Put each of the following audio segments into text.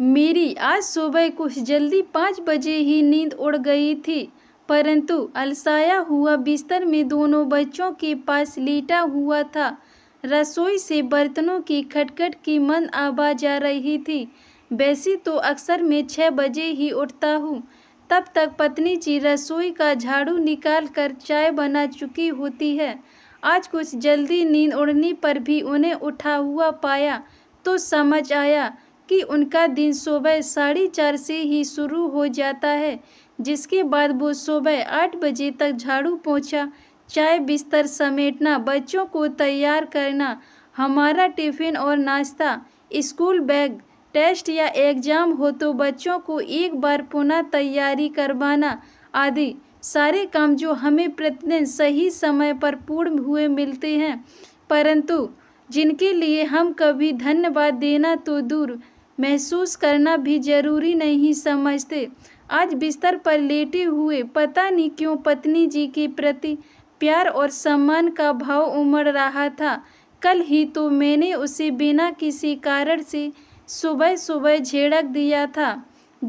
मेरी आज सुबह कुछ जल्दी पाँच बजे ही नींद उड़ गई थी परंतु अलसाया हुआ बिस्तर में दोनों बच्चों के पास लेटा हुआ था रसोई से बर्तनों की खटखट की मन आवाज आ रही थी वैसे तो अक्सर मैं छः बजे ही उठता हूँ तब तक पत्नी जी रसोई का झाड़ू निकाल कर चाय बना चुकी होती है आज कुछ जल्दी नींद उड़ने पर भी उन्हें उठा हुआ पाया तो समझ आया कि उनका दिन सुबह साढ़े चार से ही शुरू हो जाता है जिसके बाद वो सुबह आठ बजे तक झाड़ू पोछा चाय बिस्तर समेटना बच्चों को तैयार करना हमारा टिफ़िन और नाश्ता स्कूल बैग टेस्ट या एग्ज़ाम हो तो बच्चों को एक बार पुनः तैयारी करवाना आदि सारे काम जो हमें प्रतिदिन सही समय पर पूर्ण हुए मिलते हैं परंतु जिनके लिए हम कभी धन्यवाद देना तो दूर महसूस करना भी जरूरी नहीं समझते आज बिस्तर पर लेटे हुए पता नहीं क्यों पत्नी जी के प्रति प्यार और सम्मान का भाव उमड़ रहा था कल ही तो मैंने उसे बिना किसी कारण से सुबह सुबह झेड़क दिया था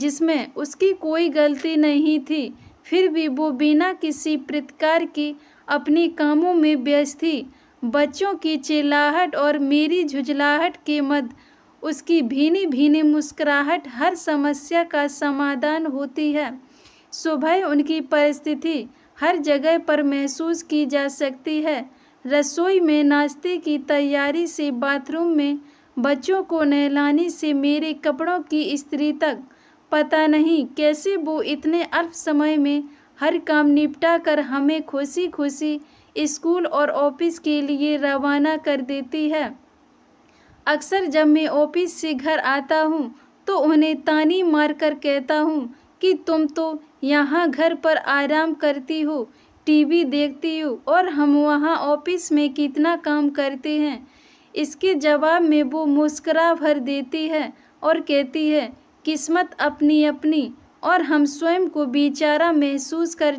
जिसमें उसकी कोई गलती नहीं थी फिर भी वो बिना किसी प्रतिकार के अपने कामों में व्यस्त थी बच्चों की चिल्लाहट और मेरी झुझलाहट के मध्य उसकी भीनी भीनी मुस्कुराहट हर समस्या का समाधान होती है सुबह उनकी परिस्थिति हर जगह पर महसूस की जा सकती है रसोई में नाश्ते की तैयारी से बाथरूम में बच्चों को नहलाने से मेरे कपड़ों की स्त्री तक पता नहीं कैसे वो इतने अल्प समय में हर काम निपटा कर हमें खुशी खुशी स्कूल और ऑफिस के लिए रवाना कर देती है अक्सर जब मैं ऑफिस से घर आता हूँ तो उन्हें तानी मार कर कहता हूँ कि तुम तो यहाँ घर पर आराम करती हो टीवी देखती हो और हम वहाँ ऑफिस में कितना काम करते हैं इसके जवाब में वो मुस्करा भर देती है और कहती है किस्मत अपनी अपनी और हम स्वयं को बेचारा महसूस कर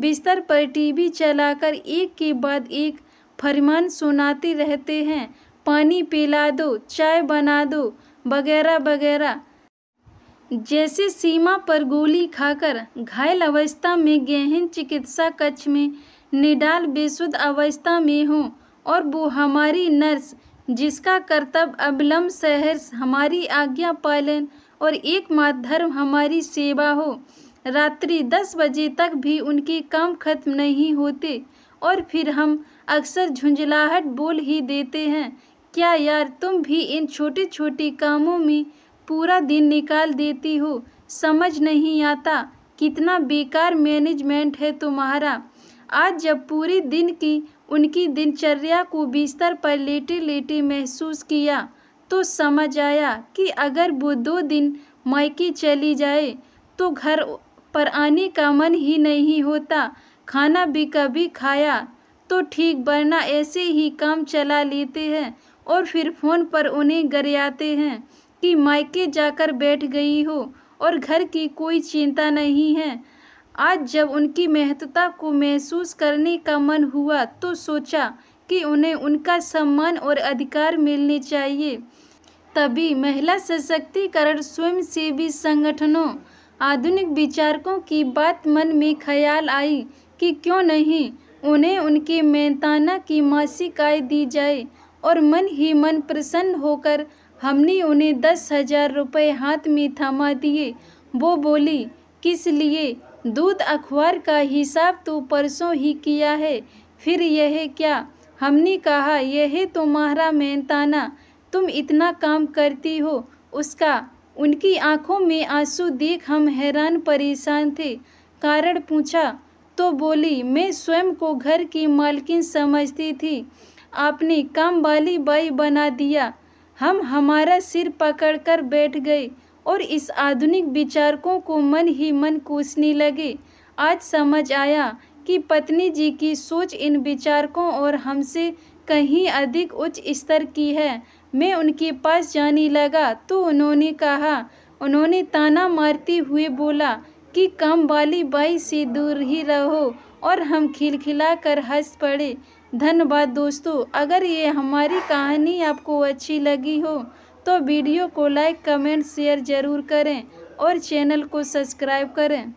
बिस्तर पर टीवी चलाकर एक के बाद एक फरमान सुनाते रहते हैं पानी पिला दो चाय बना दो वगैरह वगैरह जैसे सीमा पर गोली खाकर घायल अवस्था में गहन चिकित्सा कक्ष में निडाल बेसुद अवस्था में हों और वो हमारी नर्स जिसका कर्तव्य अबलम सहर हमारी आज्ञा पालन और एकमात्र धर्म हमारी सेवा हो रात्रि दस बजे तक भी उनके काम खत्म नहीं होते और फिर हम अक्सर झुंझलाहट बोल ही देते हैं क्या यार तुम भी इन छोटे छोटे कामों में पूरा दिन निकाल देती हो समझ नहीं आता कितना बेकार मैनेजमेंट है तुम्हारा आज जब पूरे दिन की उनकी दिनचर्या को बिस्तर पर लेटे लेटे महसूस किया तो समझ आया कि अगर वो दो दिन मायके चली जाए तो घर पर आने का मन ही नहीं होता खाना भी कभी खाया तो ठीक वरना ऐसे ही काम चला लेते हैं और फिर फ़ोन पर उन्हें गरियाते हैं कि मायके जाकर बैठ गई हो और घर की कोई चिंता नहीं है आज जब उनकी महत्ता को महसूस करने का मन हुआ तो सोचा कि उन्हें उनका सम्मान और अधिकार मिलने चाहिए तभी महिला सशक्तिकरण स्वयंसेवी संगठनों आधुनिक विचारकों की बात मन में ख्याल आई कि क्यों नहीं उन्हें उनके मेहताना की मासिक आय दी जाए और मन ही मन प्रसन्न होकर हमने उन्हें दस हजार रुपये हाथ में थमा दिए वो बोली किस लिए दूध अखबार का हिसाब तो परसों ही किया है फिर यह क्या हमने कहा यह तुम्हारा तो मेहनताना तुम इतना काम करती हो उसका उनकी आंखों में आंसू देख हम हैरान परेशान थे कारण पूछा तो बोली मैं स्वयं को घर की मालकिन समझती थी आपने काम वाली बाई बना दिया हम हमारा सिर पकड़कर बैठ गए और इस आधुनिक विचारकों को मन ही मन कोसने लगे आज समझ आया कि पत्नी जी की सोच इन विचारकों और हमसे कहीं अधिक उच्च स्तर की है मैं उनके पास जाने लगा तो उन्होंने कहा उन्होंने ताना मारते हुए बोला कि काम वाली बाई से दूर ही रहो और हम खिलखिला कर हंस पड़े धन्यवाद दोस्तों अगर ये हमारी कहानी आपको अच्छी लगी हो तो वीडियो को लाइक कमेंट शेयर ज़रूर करें और चैनल को सब्सक्राइब करें